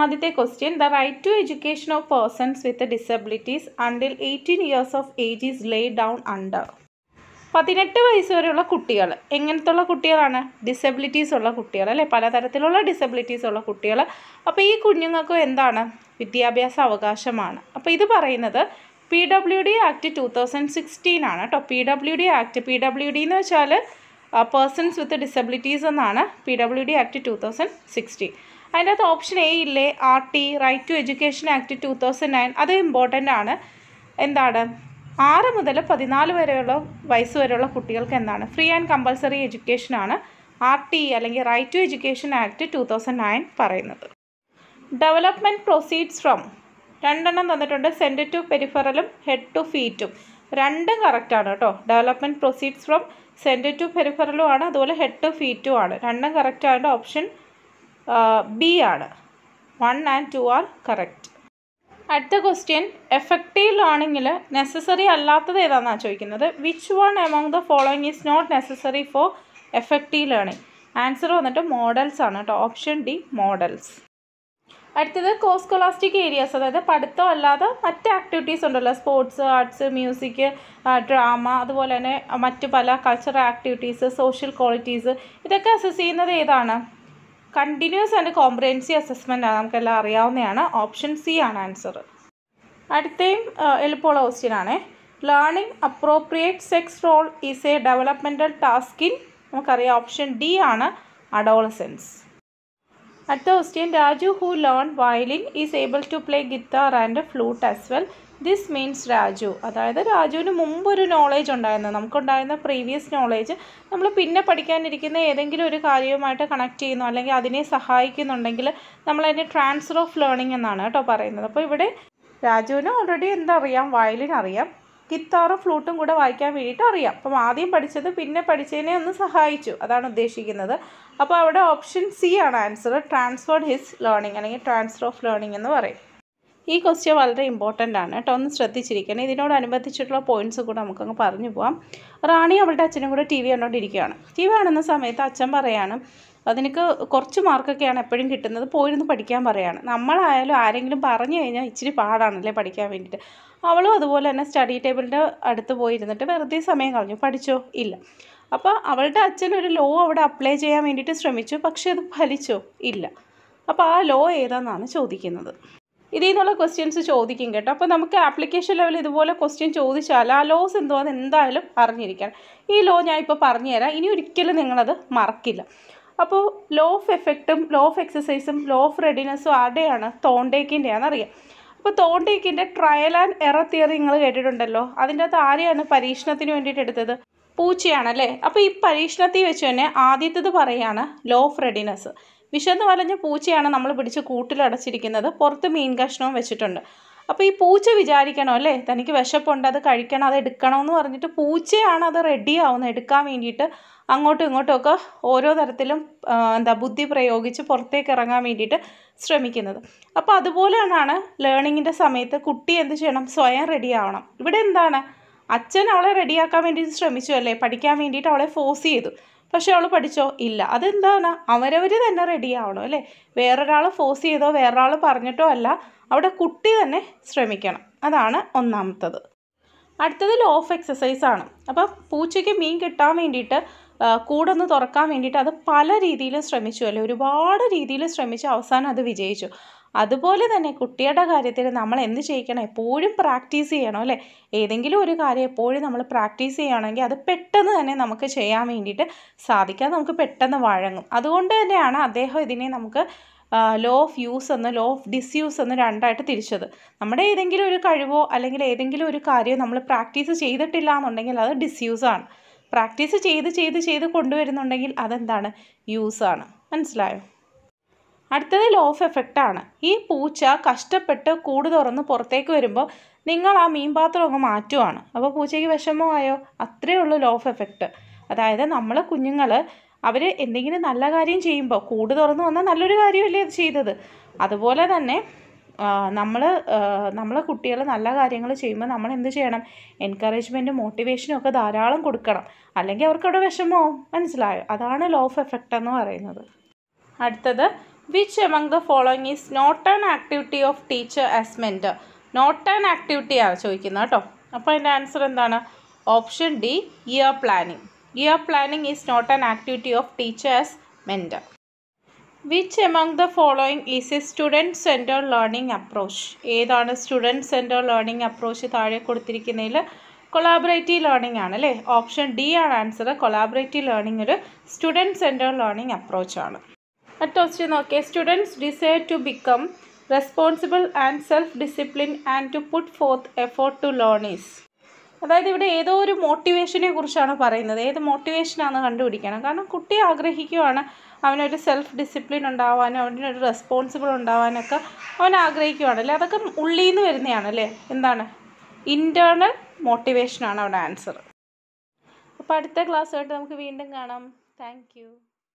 ആദ്യത്തെ question the right to education of persons with disabilities until eighteen years of age is lay down under പതിനെട്ട് വയസ്സ് വരെയുള്ള കുട്ടികൾ എങ്ങനത്തുള്ള കുട്ടികളാണ് ഡിസബിലിറ്റീസ് ഉള്ള കുട്ടികൾ അല്ലേ പലതരത്തിലുള്ള ഡിസബിലിറ്റീസ് ഉള്ള കുട്ടികൾ അപ്പോൾ ഈ കുഞ്ഞുങ്ങൾക്ക് എന്താണ് വിദ്യാഭ്യാസ അവകാശമാണ് അപ്പോൾ ഇത് പറയുന്നത് P W D act two thousand sixteen ആണ് കേട്ടോ P W D act P W D എന്ന് വെച്ചാൽ പേഴ്സൺസ് വിത്ത് ഡിസബിലിറ്റീസ് എന്നാണ് P W D act two thousand sixteen അതിൻ്റെ അകത്ത് ഓപ്ഷൻ എ ഇല്ലേ R T right to education act two thousand nine അത് important ആണ് എന്താണ് ആറ് മുതൽ പതിനാല് വരെയുള്ള വയസ്സ് വരെയുള്ള കുട്ടികൾക്ക് എന്താണ് ഫ്രീ ആൻഡ് കമ്പൾസറി എഡ്യൂക്കേഷൻ ആണ് ആർ ടി അല്ലെങ്കിൽ right to education act two thousand nine പറയുന്നത് ഡെവലപ്മെൻറ്റ് പ്രൊസീഡ്സ് ഫ്രം രണ്ടെണ്ണം തന്നിട്ടുണ്ട് സെൻറ്റ് ടു പെരിഫറലും ഹെഡ് ടു ഫീറ്റും രണ്ടും കറക്റ്റാണ് കേട്ടോ development proceeds from centre to പെരിഫറലും ആണ് അതുപോലെ ഹെഡ് ടു ഫീറ്റും ആണ് രണ്ടും കറക്റ്റായതുകൊണ്ട് ഓപ്ഷൻ ബി ആണ് one and two are correct അടുത്ത ക്വസ്റ്റ്യൻ ആണെങ്കിൽ നെസസറി അല്ലാത്തത് ഏതാണെന്നാണ് ചോദിക്കുന്നത് which one among the following is not necessary for effective learning answer വന്നിട്ട് മോഡൽസ് ആണ് കേട്ടോ ഓപ്ഷൻ ഡി മോഡൽസ് അടുത്തത് കോസ്കൊളാസ്റ്റിക് ഏരിയാസ് അതായത് പഠിത്തം അല്ലാതെ മറ്റ് ആക്ടിവിറ്റീസ് ഉണ്ടല്ലോ സ്പോർട്സ് ആർട്സ് മ്യൂസിക് ഡ്രാമ അതുപോലെ തന്നെ മറ്റ് പല കൾച്ചറൽ ആക്ടിവിറ്റീസ് സോഷ്യൽ ക്വാളിറ്റീസ് ഇതൊക്കെ അസസ് ചെയ്യുന്നത് ഏതാണ് കണ്ടിന്യൂസ് ആൻഡ് കോംപ്രഹെൻസീവ് അസസ്മെൻ്റ് ആണ് നമുക്കെല്ലാം അറിയാവുന്നതാണ് ഓപ്ഷൻ സി ആണ് ആൻസർ അടുത്തയും എളുപ്പമുള്ള ക്വസ്റ്റ്യൻ ആണ് learning appropriate sex role is a developmental ടാസ്കിൻ നമുക്കറിയാം ഓപ്ഷൻ ഡി ആണ് adolescence question Raju who learned violin, is able to play guitar and flute as well. This means Raju അതായത് രാജുവിന് മുമ്പ് ഒരു നോളേജ് ഉണ്ടായിരുന്നു നമുക്കുണ്ടായിരുന്ന പ്രീവിയസ് നോളേജ് നമ്മൾ പിന്നെ പഠിക്കാനിരിക്കുന്ന ഏതെങ്കിലും ഒരു കാര്യവുമായിട്ട് കണക്ട് ചെയ്യുന്നു അല്ലെങ്കിൽ അതിനെ സഹായിക്കുന്നുണ്ടെങ്കിൽ നമ്മളതിനെ ട്രാൻസ്ഫർ ഓഫ് ലേണിംഗ് എന്നാണ് കേട്ടോ പറയുന്നത് അപ്പോൾ ഇവിടെ രാജുവിന് ഓൾറെഡി എന്തറിയാം വയലിൻ അറിയാം കിത്താറും ഫ്ലൂട്ടും കൂടെ വായിക്കാൻ വേണ്ടിയിട്ട് അറിയാം അപ്പം ആദ്യം പഠിച്ചത് പിന്നെ പഠിച്ചതിനെ ഒന്ന് സഹായിച്ചു അതാണ് ഉദ്ദേശിക്കുന്നത് അപ്പോൾ അവിടെ ഓപ്ഷൻ സി ആണ് ആൻസർ ട്രാൻസ്ഫേർഡ് ഹിസ് ലേണിംഗ് അല്ലെങ്കിൽ ട്രാൻസ്ഫർ ഓഫ് ലേണിംഗ് എന്ന് പറയും ഈ ക്വസ്റ്റ്യൻ വളരെ ഇമ്പോർട്ടൻ്റ് ആണ് കേട്ടോ ഒന്ന് ശ്രദ്ധിച്ചിരിക്കണം ഇതിനോടനുബന്ധിച്ചിട്ടുള്ള പോയിന്റ്സ് കൂടെ നമുക്കങ്ങ് പറഞ്ഞു പോവാം റാണി അവളുടെ അച്ഛനും കൂടെ ടി വി കണ്ടുകൊണ്ടിരിക്കുകയാണ് ടി വി കാണുന്ന സമയത്ത് അച്ഛൻ പറയാണ് അതിനൊക്ക് കുറച്ച് മാർക്കൊക്കെയാണ് എപ്പോഴും കിട്ടുന്നത് പോയിരുന്നു പഠിക്കാൻ പറയുകയാണ് നമ്മളായാലും ആരെങ്കിലും പറഞ്ഞു കഴിഞ്ഞാൽ ഇച്ചിരി പാടാണല്ലേ പഠിക്കാൻ വേണ്ടിയിട്ട് അവളും അതുപോലെ തന്നെ സ്റ്റഡി ടേബിളിൻ്റെ അടുത്ത് പോയിരുന്നിട്ട് വെറുതെ സമയം കളഞ്ഞു പഠിച്ചോ ഇല്ല അപ്പോൾ അവളുടെ അച്ഛൻ ഒരു ലോ അവിടെ അപ്ലൈ ചെയ്യാൻ വേണ്ടിയിട്ട് ശ്രമിച്ചു പക്ഷേ അത് ഫലിച്ചോ ഇല്ല അപ്പോൾ ആ ലോ ഏതാണെന്നാണ് ചോദിക്കുന്നത് ഇതിൽ നിന്നുള്ള ക്വസ്റ്റ്യൻസ് ചോദിക്കും കേട്ടോ അപ്പോൾ നമുക്ക് ആപ്ലിക്കേഷൻ ലെവൽ ഇതുപോലെ ക്വസ്റ്റ്യൻ ചോദിച്ചാൽ ആ ലോസ് അത് എന്തായാലും അറിഞ്ഞിരിക്കണം ഈ ലോ ഞാൻ ഇപ്പോൾ പറഞ്ഞുതരാം ഇനി ഒരിക്കലും നിങ്ങളത് മറക്കില്ല അപ്പോൾ ലോ ഓഫ് എഫക്റ്റും ലോ ഓഫ് എക്സസൈസും ലോ ഓഫ് റെഡിനെസ്സും ആരുടെയാണ് തോണ്ടേക്കിൻ്റെയാണെന്ന് അപ്പോൾ തോണ്ടേക്കിൻ്റെ ട്രയൽ ആൻഡ് എറർ തിയറി നിങ്ങൾ കേട്ടിട്ടുണ്ടല്ലോ അതിൻ്റെ അകത്ത് ആരെയാണ് പരീക്ഷണത്തിന് വേണ്ടിയിട്ട് എടുത്തത് പൂച്ചയാണല്ലേ അപ്പോൾ ഈ പരീക്ഷണത്തിൽ വെച്ച് തന്നെ ആദ്യത്തേത് പറയുകയാണ് ലോ ഓഫ് റെഡിനെസ് വിശന്ന് വലഞ്ഞ പൂച്ചയാണ് നമ്മൾ പിടിച്ച് കൂട്ടിലടച്ചിരിക്കുന്നത് പുറത്ത് മീൻ കഷ്ണവും വെച്ചിട്ടുണ്ട് അപ്പോൾ ഈ പൂച്ച വിചാരിക്കണം അല്ലേ തനിക്ക് വിശപ്പുണ്ട് അത് കഴിക്കണം അത് എടുക്കണമെന്ന് പറഞ്ഞിട്ട് പൂച്ചയാണ് അത് റെഡിയാവുന്നത് എടുക്കാൻ വേണ്ടിയിട്ട് അങ്ങോട്ടും ഇങ്ങോട്ടുമൊക്കെ ഓരോ തരത്തിലും എന്താ ബുദ്ധി പ്രയോഗിച്ച് പുറത്തേക്ക് ഇറങ്ങാൻ വേണ്ടിയിട്ട് ശ്രമിക്കുന്നത് അപ്പോൾ അതുപോലെ തന്നെയാണ് ലേണിങ്ങിൻ്റെ സമയത്ത് കുട്ടി എന്ത് ചെയ്യണം സ്വയം റെഡിയാവണം ഇവിടെ എന്താണ് അച്ഛൻ അവളെ റെഡിയാക്കാൻ വേണ്ടി ശ്രമിച്ചു അല്ലേ പഠിക്കാൻ വേണ്ടിയിട്ട് അവളെ ഫോഴ്സ് ചെയ്തു പക്ഷേ അവൾ പഠിച്ചോ ഇല്ല അതെന്താണ് അവരവർ തന്നെ റെഡിയാവണം അല്ലേ വേറൊരാൾ ഫോഴ്സ് ചെയ്തോ വേറൊരാൾ പറഞ്ഞിട്ടോ അല്ല അവിടെ കുട്ടി തന്നെ ശ്രമിക്കണം അതാണ് ഒന്നാമത്തത് അടുത്തത് ലോ ഓഫ് എക്സസൈസ് ആണ് അപ്പോൾ പൂച്ചയ്ക്ക് മീൻ കിട്ടാൻ വേണ്ടിയിട്ട് കൂടൊന്ന് തുറക്കാൻ വേണ്ടിയിട്ട് അത് പല രീതിയിലും ശ്രമിച്ചു അല്ലേ ഒരുപാട് രീതിയിൽ ശ്രമിച്ച് അവസാനം അത് വിജയിച്ചു അതുപോലെ തന്നെ കുട്ടിയുടെ കാര്യത്തിൽ നമ്മൾ എന്ത് ചെയ്യിക്കണം എപ്പോഴും പ്രാക്ടീസ് ചെയ്യണം അല്ലേ ഏതെങ്കിലും ഒരു കാര്യം എപ്പോഴും നമ്മൾ പ്രാക്ടീസ് ചെയ്യുകയാണെങ്കിൽ അത് പെട്ടെന്ന് തന്നെ നമുക്ക് ചെയ്യാൻ വേണ്ടിയിട്ട് സാധിക്കാം നമുക്ക് പെട്ടെന്ന് വഴങ്ങും അതുകൊണ്ട് തന്നെയാണ് അദ്ദേഹം ഇതിനെ നമുക്ക് ലോ ഓഫ് യൂസ് എന്ന് ലോ ഓഫ് ഡിസ്യൂസ് എന്ന് രണ്ടായിട്ട് തിരിച്ചത് നമ്മുടെ ഏതെങ്കിലും ഒരു കഴിവോ അല്ലെങ്കിൽ ഏതെങ്കിലും ഒരു കാര്യമോ നമ്മൾ പ്രാക്ടീസ് ചെയ്തിട്ടില്ല എന്നുണ്ടെങ്കിൽ അത് ഡിസ്യൂസാണ് പ്രാക്ടീസ് ചെയ്ത് ചെയ്ത് ചെയ്ത് കൊണ്ടുവരുന്നുണ്ടെങ്കിൽ അതെന്താണ് യൂസാണ് മനസ്സിലായോ അടുത്തത് ലോഫ് എഫക്റ്റാണ് ഈ പൂച്ച കഷ്ടപ്പെട്ട് കൂട് തുറന്ന് പുറത്തേക്ക് വരുമ്പോൾ നിങ്ങൾ ആ മീൻ പാത്രം അങ്ങ് മാറ്റുവാണ് അപ്പോൾ പൂച്ചയ്ക്ക് ആയോ അത്രയേ ഉള്ളൂ ലോഫ് എഫക്റ്റ് അതായത് നമ്മൾ കുഞ്ഞുങ്ങൾ അവർ എന്തെങ്കിലും നല്ല കാര്യം ചെയ്യുമ്പോൾ കൂട് തുറന്ന് വന്നാൽ നല്ലൊരു കാര്യമല്ലേ അത് ചെയ്തത് അതുപോലെ തന്നെ നമ്മൾ നമ്മളെ കുട്ടികൾ നല്ല കാര്യങ്ങൾ ചെയ്യുമ്പോൾ നമ്മൾ എന്ത് ചെയ്യണം എൻകറേജ്മെൻറ്റും മോട്ടിവേഷനും ഒക്കെ ധാരാളം കൊടുക്കണം അല്ലെങ്കിൽ അവർക്കവിടെ വിഷമവും മനസ്സിലായോ അതാണ് ലോ ഓഫ് എഫക്റ്റ് എന്ന് പറയുന്നത് അടുത്തത് which among the following is not an activity of teacher as mentor not an activity ആണ് ചോദിക്കുന്നത് കേട്ടോ അപ്പോൾ അതിൻ്റെ ആൻസർ എന്താണ് option D year planning year planning is not an activity of teacher as mentor which among the following is a student centre learning approach ഏതാണ് സ്റ്റുഡൻറ്റ് centre learning അപ്രോച്ച് താഴെ കൊടുത്തിരിക്കുന്നതിൽ കൊളാബറേറ്റീവ് ലേണിംഗ് ആണ് അല്ലേ ഓപ്ഷൻ ഡി ആണ് answer collaborative learning ഒരു student centre learning അപ്രോച്ചാണ് അടുത്ത ക്വസ്റ്റ്യൻ നോക്കിയ students desire to become responsible and self discipline and to put forth effort to learn അതായത് ഇവിടെ ഏതോ ഒരു മോട്ടിവേഷനെ കുറിച്ചാണ് പറയുന്നത് ഏത് മോട്ടിവേഷനാണ് കണ്ടുപിടിക്കണം കാരണം കുട്ടി ആഗ്രഹിക്കുവാണ് അവനൊരു സെൽഫ് ഡിസിപ്ലിൻ ഉണ്ടാവാനും അവനൊരു റെസ്പോൺസിബിൾ ഉണ്ടാവാനൊക്കെ അവൻ ആഗ്രഹിക്കുവാണല്ലേ അതൊക്കെ ഉള്ളിൽ നിന്ന് വരുന്നതാണല്ലേ എന്താണ് ഇൻറ്റേർണൽ മോട്ടിവേഷനാണ് അവിടെ ആൻസർ അപ്പോൾ അടുത്ത ക്ലാസ്സായിട്ട് നമുക്ക് വീണ്ടും കാണാം താങ്ക്